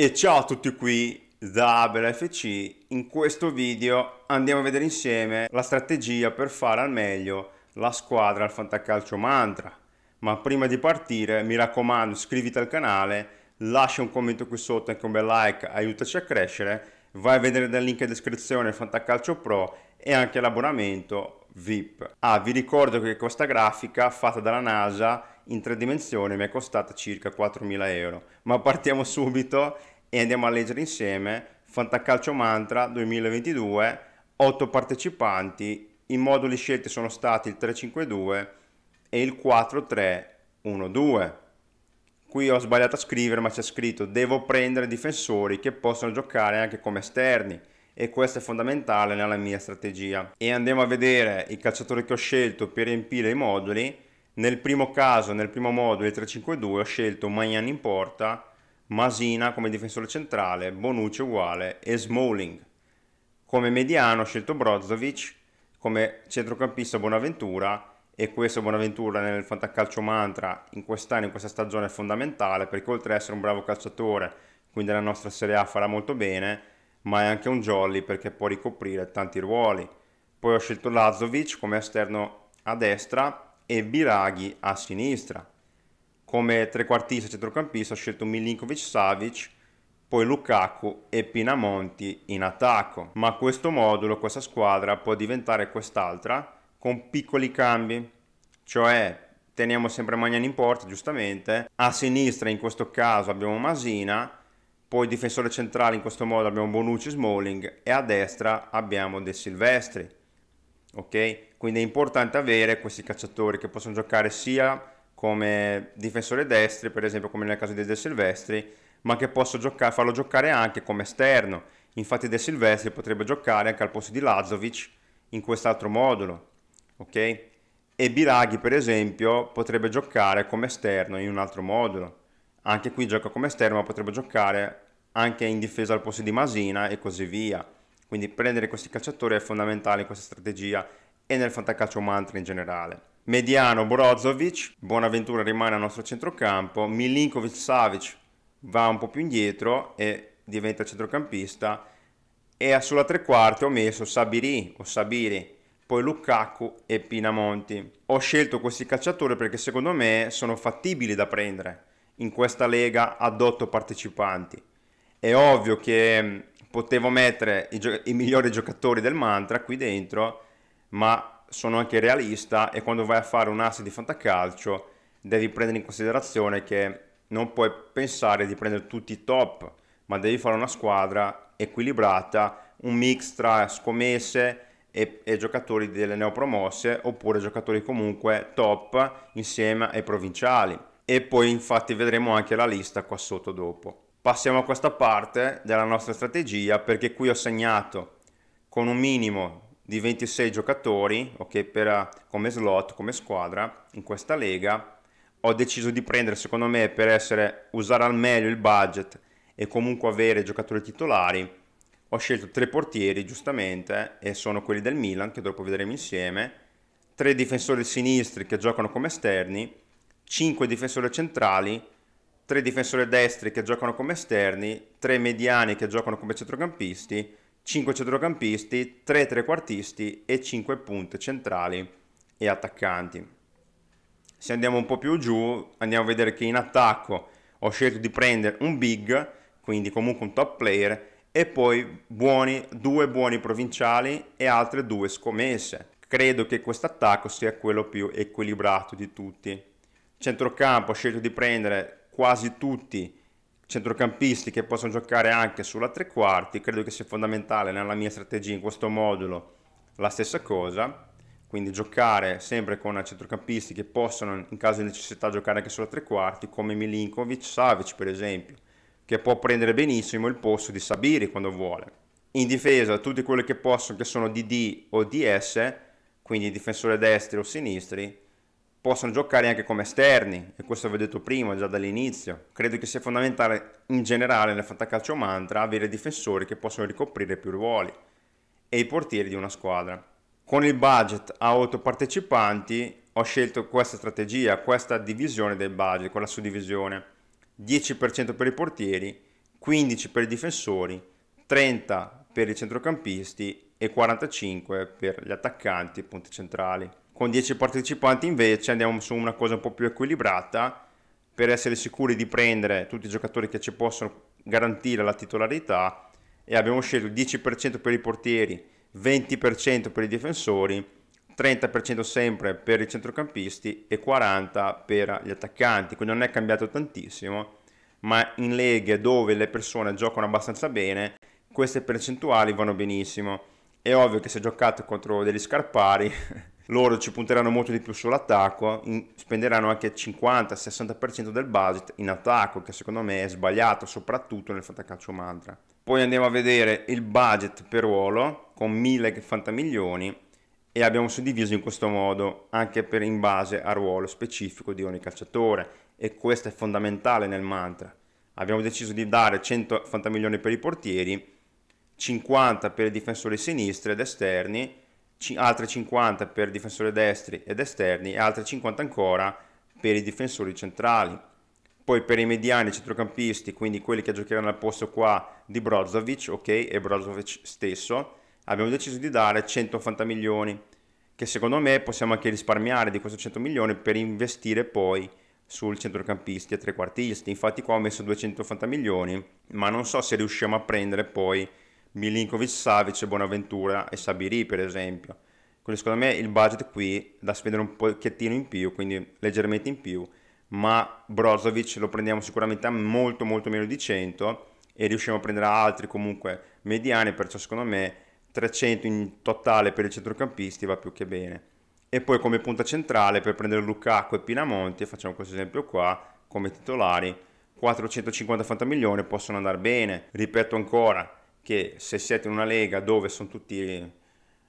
E ciao a tutti qui da AbelFC, in questo video andiamo a vedere insieme la strategia per fare al meglio la squadra al Fantacalcio Mantra. Ma prima di partire mi raccomando iscriviti al canale, lascia un commento qui sotto anche un bel like, aiutaci a crescere, vai a vedere dal link in descrizione il Fantacalcio Pro e anche l'abbonamento VIP. Ah, vi ricordo che questa grafica fatta dalla NASA in tre dimensioni mi è costata circa 4.000 euro. Ma partiamo subito e andiamo a leggere insieme Fantacalcio Mantra 2022, 8 partecipanti, i moduli scelti sono stati il 352 e il 4312. Qui ho sbagliato a scrivere ma c'è scritto devo prendere difensori che possono giocare anche come esterni e questo è fondamentale nella mia strategia. E andiamo a vedere i calciatori che ho scelto per riempire i moduli nel primo caso, nel primo modo del 3-5-2, ho scelto Magnan in porta, Masina come difensore centrale, Bonucci uguale e Smalling. Come mediano ho scelto Brozovic, come centrocampista Bonaventura e questo Bonaventura nel fantacalcio mantra in quest'anno, in questa stagione è fondamentale perché oltre ad essere un bravo calciatore, quindi la nostra Serie A farà molto bene, ma è anche un jolly perché può ricoprire tanti ruoli. Poi ho scelto Lazovic come esterno a destra e Biraghi a sinistra. Come trequartista e centrocampista ho scelto Milinkovic Savic, poi Lukaku e Pinamonti in attacco. Ma questo modulo, questa squadra può diventare quest'altra con piccoli cambi, cioè teniamo sempre Magnani in porta, giustamente. A sinistra in questo caso abbiamo Masina, poi difensore centrale in questo modo abbiamo Bonucci Smalling e a destra abbiamo De Silvestri ok? Quindi è importante avere questi cacciatori che possono giocare sia come difensore destri, per esempio come nel caso di De Silvestri, ma che possono giocare, farlo giocare anche come esterno. Infatti De Silvestri potrebbe giocare anche al posto di Lazovic in quest'altro modulo, ok? E Biraghi, per esempio, potrebbe giocare come esterno in un altro modulo. Anche qui gioca come esterno, ma potrebbe giocare anche in difesa al posto di Masina e così via. Quindi prendere questi calciatori è fondamentale in questa strategia e nel fantacalcio mantra in generale. Mediano Brozovic, Buonaventura rimane al nostro centrocampo, Milinkovic Savic va un po' più indietro e diventa centrocampista e sulla tre quarti ho messo Sabiri o Sabiri, poi Lukaku e Pinamonti. Ho scelto questi calciatori perché secondo me sono fattibili da prendere in questa lega ad 8 partecipanti. È ovvio che potevo mettere i, gio- i migliori giocatori del mantra qui dentro, ma sono anche realista e quando vai a fare un asse di fantacalcio devi prendere in considerazione che non puoi pensare di prendere tutti i top, ma devi fare una squadra equilibrata, un mix tra scommesse e, e giocatori delle neopromosse oppure giocatori comunque top insieme ai provinciali. E poi infatti vedremo anche la lista qua sotto dopo passiamo a questa parte della nostra strategia perché qui ho segnato con un minimo di 26 giocatori okay, per, eh, come slot, come squadra in questa lega ho deciso di prendere secondo me per essere, usare al meglio il budget e comunque avere giocatori titolari ho scelto tre portieri giustamente e sono quelli del Milan che dopo vedremo insieme tre difensori sinistri che giocano come esterni 5 difensori centrali tre difensori destri che giocano come esterni, tre mediani che giocano come centrocampisti, 5 centrocampisti, 3 trequartisti e 5 punte centrali e attaccanti. Se andiamo un po' più giù, andiamo a vedere che in attacco ho scelto di prendere un big, quindi comunque un top player, e poi buoni, due buoni provinciali e altre due scommesse. Credo che questo attacco sia quello più equilibrato di tutti. Centrocampo ho scelto di prendere quasi tutti centrocampisti che possono giocare anche sulla tre quarti, credo che sia fondamentale nella mia strategia in questo modulo la stessa cosa, quindi giocare sempre con centrocampisti che possono in caso di necessità giocare anche sulla tre quarti come Milinkovic, Savic per esempio, che può prendere benissimo il posto di Sabiri quando vuole. In difesa tutti quelli che possono, che sono DD o DS, quindi difensore destri o sinistri, possono giocare anche come esterni e questo vi ho detto prima già dall'inizio credo che sia fondamentale in generale nel fantacalcio mantra avere difensori che possono ricoprire più ruoli e i portieri di una squadra con il budget a 8 partecipanti ho scelto questa strategia questa divisione del budget con la suddivisione 10% per i portieri 15 per i difensori 30 per i centrocampisti e 45 per gli attaccanti e punti centrali con 10 partecipanti invece andiamo su una cosa un po' più equilibrata per essere sicuri di prendere tutti i giocatori che ci possono garantire la titolarità e abbiamo scelto il 10% per i portieri, 20% per i difensori, 30% sempre per i centrocampisti e 40% per gli attaccanti, quindi non è cambiato tantissimo, ma in leghe dove le persone giocano abbastanza bene queste percentuali vanno benissimo è ovvio che se giocate contro degli scarpari loro ci punteranno molto di più sull'attacco, in, spenderanno anche il 50-60% del budget in attacco, che secondo me è sbagliato, soprattutto nel fantacalcio mantra. Poi andiamo a vedere il budget per ruolo con 1000 milioni e abbiamo suddiviso in questo modo anche per, in base al ruolo specifico di ogni calciatore e questo è fondamentale nel mantra. Abbiamo deciso di dare 100 milioni per i portieri 50 per i difensori sinistri ed esterni, altre 50 per difensori destri ed esterni e altre 50 ancora per i difensori centrali. Poi per i mediani centrocampisti, quindi quelli che giocheranno al posto qua di Brozovic, ok, e Brozovic stesso, abbiamo deciso di dare 180 milioni, che secondo me possiamo anche risparmiare di questi 100 milioni per investire poi sul centrocampisti e trequartisti. Infatti qua ho messo 280 milioni, ma non so se riusciamo a prendere poi Milinkovic, Savic, Bonaventura e Sabiri per esempio. Quindi secondo me il budget qui da spendere un pochettino in più, quindi leggermente in più, ma Brozovic lo prendiamo sicuramente a molto molto meno di 100 e riusciamo a prendere altri comunque mediani, perciò secondo me 300 in totale per i centrocampisti va più che bene. E poi come punta centrale per prendere Lukaku e Pinamonti, facciamo questo esempio qua, come titolari, 450 milioni possono andare bene. Ripeto ancora, che se siete in una lega dove sono tutti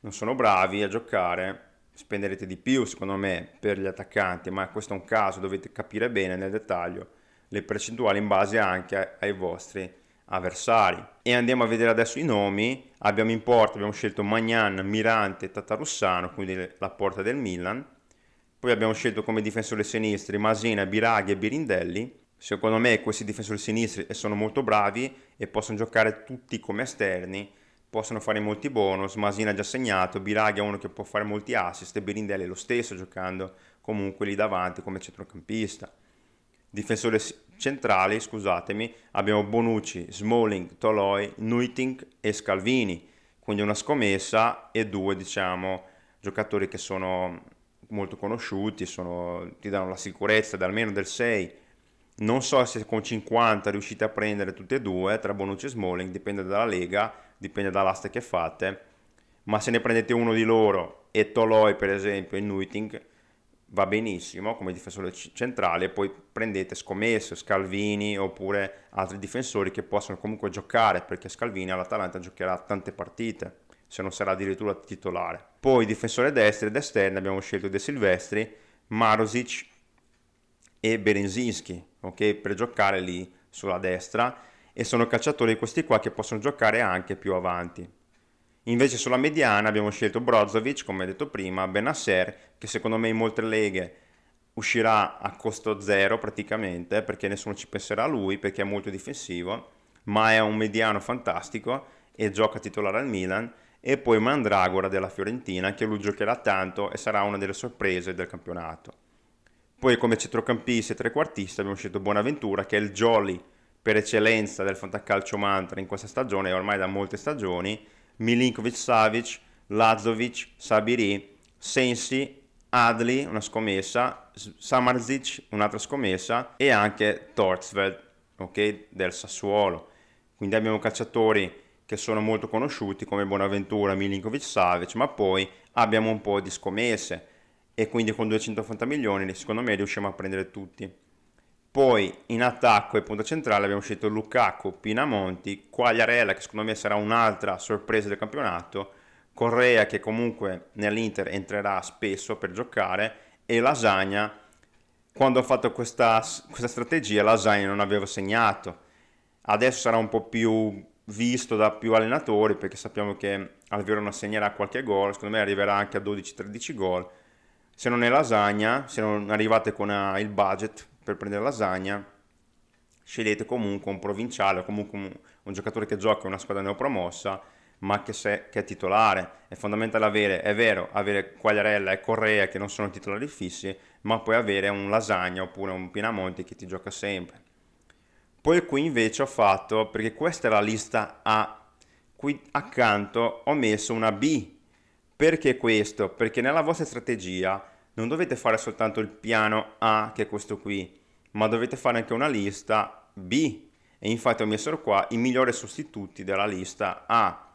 non sono bravi a giocare spenderete di più secondo me per gli attaccanti ma questo è un caso dovete capire bene nel dettaglio le percentuali in base anche ai vostri avversari e andiamo a vedere adesso i nomi abbiamo in porta abbiamo scelto Magnan Mirante Tatarussano quindi la porta del Milan poi abbiamo scelto come difensore sinistri Masina Biraghi e Birindelli Secondo me questi difensori sinistri sono molto bravi e possono giocare tutti come esterni, possono fare molti bonus, Masina ha già segnato, Biraghi è uno che può fare molti assist e Birindelli è lo stesso giocando comunque lì davanti come centrocampista. Difensori centrali, scusatemi, abbiamo Bonucci, Smalling, Toloi, Nuitink e Scalvini, quindi una scommessa e due diciamo giocatori che sono molto conosciuti, sono, ti danno la sicurezza da almeno del 6 non so se con 50 riuscite a prendere tutte e due tra Bonucci e Smalling, dipende dalla lega, dipende dall'asta che fate, ma se ne prendete uno di loro e Toloi per esempio in Nuiting va benissimo come difensore centrale, poi prendete scommesso Scalvini oppure altri difensori che possono comunque giocare perché Scalvini all'Atalanta giocherà tante partite se non sarà addirittura titolare. Poi difensore destro ed esterno abbiamo scelto De Silvestri, Marosic e Berenzinski, okay, per giocare lì sulla destra e sono calciatori questi qua che possono giocare anche più avanti. Invece sulla mediana abbiamo scelto Brozovic, come detto prima, Benasser, che secondo me in molte leghe uscirà a costo zero praticamente, perché nessuno ci penserà a lui, perché è molto difensivo, ma è un mediano fantastico e gioca titolare al Milan, e poi Mandragora della Fiorentina, che lui giocherà tanto e sarà una delle sorprese del campionato. Poi come centrocampista e trequartista abbiamo scelto Buonaventura che è il jolly per eccellenza del fantacalcio mantra in questa stagione e ormai da molte stagioni, Milinkovic Savic, Lazovic, Sabiri, Sensi, Adli, una scommessa, Samarzic, un'altra scommessa e anche Torzveld, okay, del Sassuolo. Quindi abbiamo calciatori che sono molto conosciuti come Bonaventura, Milinkovic Savic, ma poi abbiamo un po' di scommesse e quindi con 280 milioni secondo me riusciamo a prendere tutti. Poi in attacco e punta centrale abbiamo scelto Lukaku, Pinamonti, Quagliarella che secondo me sarà un'altra sorpresa del campionato, Correa che comunque nell'Inter entrerà spesso per giocare e Lasagna quando ho fatto questa, questa strategia Lasagna non avevo segnato. Adesso sarà un po' più visto da più allenatori perché sappiamo che Alviro non segnerà qualche gol, secondo me arriverà anche a 12-13 gol se non è lasagna, se non arrivate con uh, il budget per prendere lasagna, scegliete comunque un provinciale o comunque un, un, giocatore che gioca in una squadra neopromossa ma che, se, che, è titolare. È fondamentale avere, è vero, avere Quagliarella e Correa che non sono titolari fissi, ma puoi avere un Lasagna oppure un Pinamonti che ti gioca sempre. Poi qui invece ho fatto, perché questa è la lista A, qui accanto ho messo una B. Perché questo? Perché nella vostra strategia non dovete fare soltanto il piano A, che è questo qui, ma dovete fare anche una lista B. E infatti ho messo qua i migliori sostituti della lista A.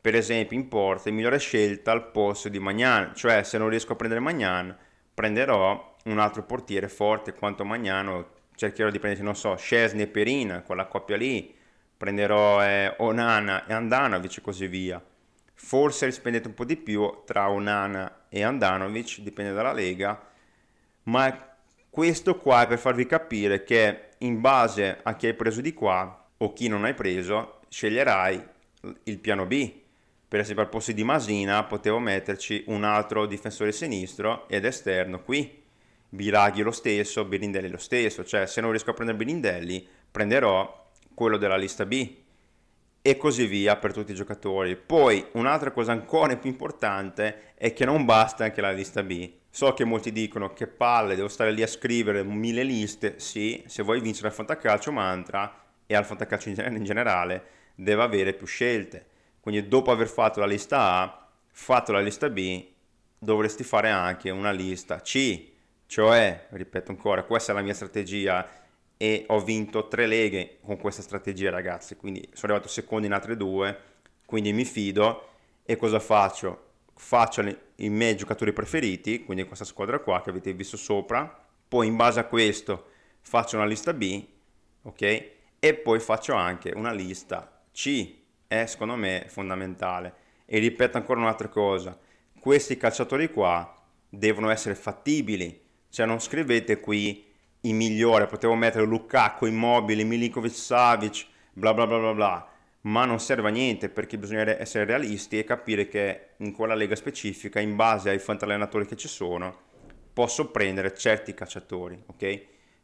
Per esempio in porta, migliore scelta al posto di Magnan, cioè se non riesco a prendere Magnan, prenderò un altro portiere forte quanto Magnan. cercherò di prendere, non so, Scesne e Perin, quella coppia lì, prenderò eh, Onana e Andanovic e così via forse rispendete un po' di più tra Onana e Andanovic, dipende dalla lega, ma questo qua è per farvi capire che in base a chi hai preso di qua o chi non hai preso, sceglierai il piano B. Per esempio al posto di Masina potevo metterci un altro difensore sinistro ed esterno qui. Biraghi lo stesso, Birindelli lo stesso, cioè se non riesco a prendere Birindelli prenderò quello della lista B e così via per tutti i giocatori. Poi un'altra cosa ancora più importante è che non basta anche la lista B. So che molti dicono che palle, devo stare lì a scrivere mille liste. Sì, se vuoi vincere al fantacalcio mantra e al fantacalcio in generale, deve avere più scelte. Quindi dopo aver fatto la lista A, fatto la lista B, dovresti fare anche una lista C. Cioè, ripeto ancora, questa è la mia strategia e ho vinto tre leghe con questa strategia ragazzi, quindi sono arrivato secondo in altre due, quindi mi fido e cosa faccio? Faccio i miei giocatori preferiti, quindi questa squadra qua che avete visto sopra, poi in base a questo faccio una lista B, ok? E poi faccio anche una lista C, è secondo me fondamentale. E ripeto ancora un'altra cosa, questi calciatori qua devono essere fattibili, cioè non scrivete qui i migliori, potevo mettere Lukaku, Immobile, Milinkovic, Savic, bla bla bla bla bla, ma non serve a niente perché bisogna essere realisti e capire che in quella lega specifica, in base ai fantallenatori che ci sono, posso prendere certi cacciatori, ok?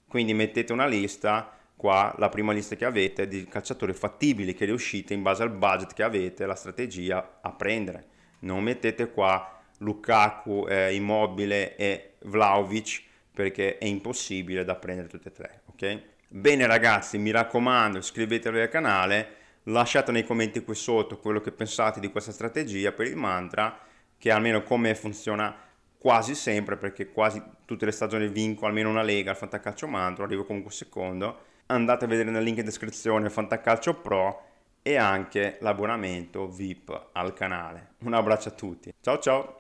Quindi mettete una lista qua, la prima lista che avete di cacciatori fattibili che riuscite in base al budget che avete, la strategia a prendere. Non mettete qua Lukaku, eh, Immobile e Vlaovic perché è impossibile da prendere tutte e tre, ok? Bene ragazzi, mi raccomando, iscrivetevi al canale, lasciate nei commenti qui sotto quello che pensate di questa strategia per il mantra, che almeno come funziona quasi sempre, perché quasi tutte le stagioni vinco almeno una lega al Fantacalcio Mantra, arrivo comunque secondo. Andate a vedere nel link in descrizione Fantacalcio Pro e anche l'abbonamento VIP al canale. Un abbraccio a tutti, ciao ciao!